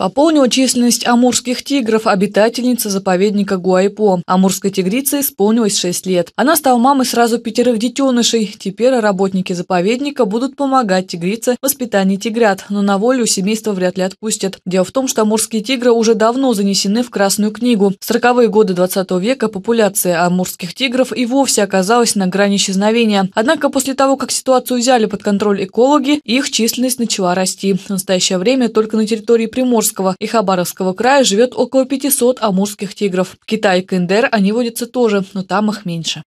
Пополнила численность амурских тигров обитательница заповедника Гуайпо. Амурской тигрице исполнилось 6 лет. Она стала мамой сразу пятерых детенышей. Теперь работники заповедника будут помогать тигрице в воспитании тигрят, но на волю семейство вряд ли отпустят. Дело в том, что амурские тигры уже давно занесены в Красную книгу. В 40-е годы 20 века популяция амурских тигров и вовсе оказалась на грани исчезновения. Однако после того, как ситуацию взяли под контроль экологи, их численность начала расти. В настоящее время только на территории Приморского Амурского и Хабаровского края живет около 500 амурских тигров. В Китае и КНДР они водятся тоже, но там их меньше.